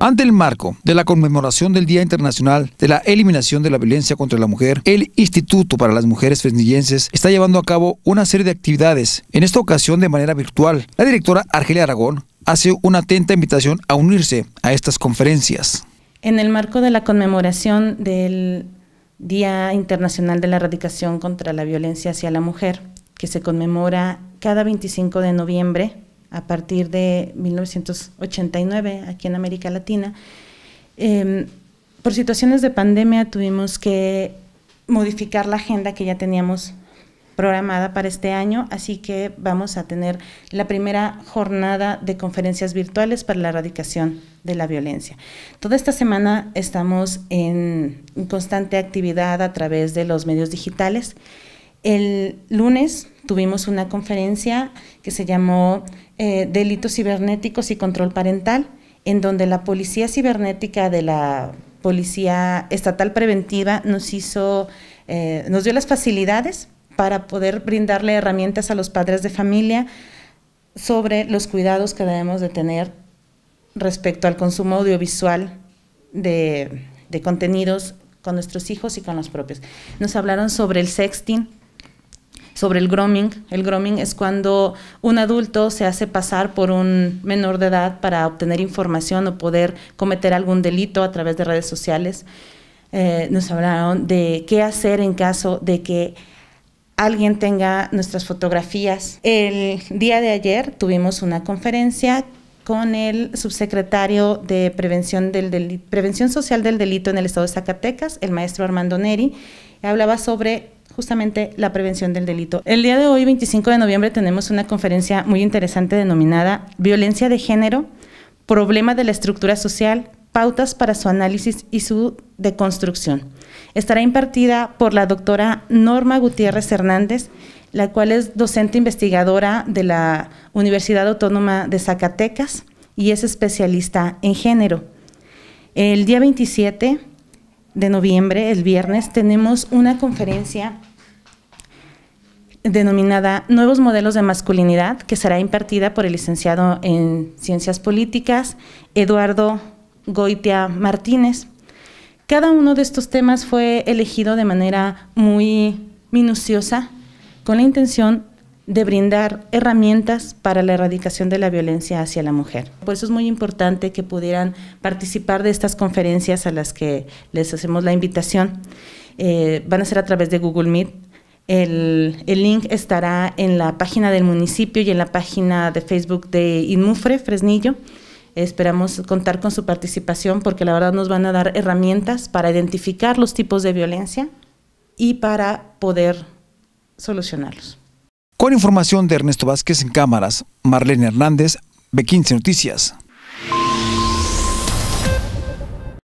Ante el marco de la conmemoración del Día Internacional de la Eliminación de la Violencia contra la Mujer, el Instituto para las Mujeres Fresnillenses está llevando a cabo una serie de actividades, en esta ocasión de manera virtual. La directora Argelia Aragón hace una atenta invitación a unirse a estas conferencias. En el marco de la conmemoración del Día Internacional de la Erradicación contra la Violencia hacia la Mujer, que se conmemora cada 25 de noviembre, a partir de 1989 aquí en América Latina. Em, por situaciones de pandemia tuvimos que modificar la agenda que ya teníamos programada para este año, así que vamos a tener la primera jornada de conferencias virtuales para la erradicación de la violencia. Toda esta semana estamos en constante actividad a través de los medios digitales. El lunes tuvimos una conferencia que se llamó eh, Delitos Cibernéticos y Control Parental, en donde la Policía Cibernética de la Policía Estatal Preventiva nos hizo, eh, nos dio las facilidades para poder brindarle herramientas a los padres de familia sobre los cuidados que debemos de tener respecto al consumo audiovisual de, de contenidos con nuestros hijos y con los propios. Nos hablaron sobre el sexting, sobre el grooming. El grooming es cuando un adulto se hace pasar por un menor de edad para obtener información o poder cometer algún delito a través de redes sociales. Eh, nos hablaron de qué hacer en caso de que alguien tenga nuestras fotografías. El día de ayer tuvimos una conferencia con el subsecretario de Prevención, del Prevención Social del Delito en el Estado de Zacatecas, el maestro Armando Neri. Hablaba sobre justamente la prevención del delito. El día de hoy, 25 de noviembre, tenemos una conferencia muy interesante denominada Violencia de Género, Problema de la Estructura Social, Pautas para su análisis y su deconstrucción. Estará impartida por la doctora Norma Gutiérrez Hernández, la cual es docente investigadora de la Universidad Autónoma de Zacatecas y es especialista en género. El día 27 de noviembre, el viernes, tenemos una conferencia denominada Nuevos Modelos de Masculinidad, que será impartida por el licenciado en Ciencias Políticas, Eduardo Goitia Martínez. Cada uno de estos temas fue elegido de manera muy minuciosa con la intención de brindar herramientas para la erradicación de la violencia hacia la mujer. Por eso es muy importante que pudieran participar de estas conferencias a las que les hacemos la invitación. Eh, van a ser a través de Google Meet. El, el, link estará en la página del municipio y en la página de Facebook de INMUFRE, Fresnillo. Esperamos contar con su participación porque la verdad nos van a dar herramientas para identificar los tipos de violencia y para poder solucionarlos. Con información de Ernesto Vázquez en cámaras, Marlene Hernández, B15 Noticias.